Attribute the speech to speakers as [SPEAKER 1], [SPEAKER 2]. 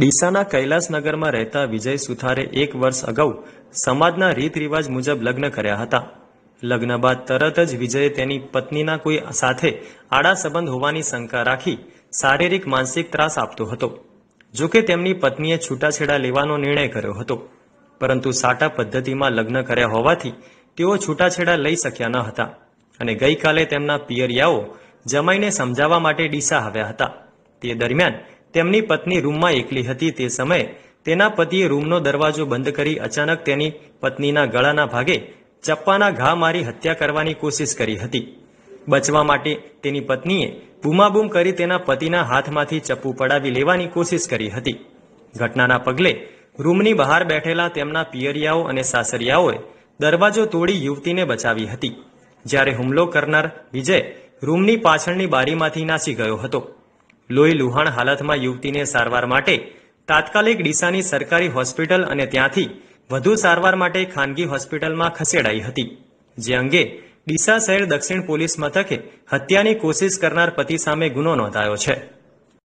[SPEAKER 1] ડીસાના કૈલાસનગરમાં રહેતા વિજય સુથારે એક વર્ષ અગાઉ સમાજના રીત રિવાજ મુજબ લગ્ન કર્યા હતા લગ્ન બાદ તરત જ વિજયે તેની પત્નીના કોઈ સાથે આડા સંબંધ હોવાની શંકા રાખી શારીરિક માનસિક ત્રાસ આપતો હતો જોકે તેમની પત્નીએ છૂટાછેડા લેવાનો નિર્ણય કર્યો હતો પરંતુ સાટા પદ્ધતિમાં લગ્ન કર્યા હોવાથી તેઓ છૂટાછેડા લઈ શક્યા ન હતા અને ગઈકાલે તેમના પિયરિયાઓ જમાઈને સમજાવવા માટે ડીસા આવ્યા હતા તે દરમિયાન તેમની પત્ની રૂમમાં એકલી હતી તે સમયે તેના પતિએ રૂમનો દરવાજો બંધ કરી અચાનક તેની પત્નીના ગળાના ભાગે ચપ્પાના ઘા મારી હત્યા કરવાની કોશિશ કરી હતી બચવા માટે તેની પત્નીએ બૂમાબૂમ કરી તેના પતિના હાથમાંથી ચપ્પુ પડાવી લેવાની કોશિશ કરી હતી ઘટનાના પગલે રૂમની બહાર બેઠેલા તેમના પિયરિયાઓ અને સાસરિયાઓએ દરવાજો તોડી યુવતીને બચાવી હતી જ્યારે હુમલો કરનાર વિજય રૂમની પાછળની બારીમાંથી નાસી ગયો હતો લોહી લુહાણ હાલતમાં યુવતીને સારવાર માટે તાત્કાલિક ડીસાની સરકારી હોસ્પિટલ અને ત્યાંથી વધુ સારવાર માટે ખાનગી હોસ્પિટલમાં ખસેડાઈ હતી જે અંગે ડીસા શહેર દક્ષિણ પોલીસ મથકે હત્યાની કોશિશ કરનાર પતિ સામે ગુનો નોંધાયો છે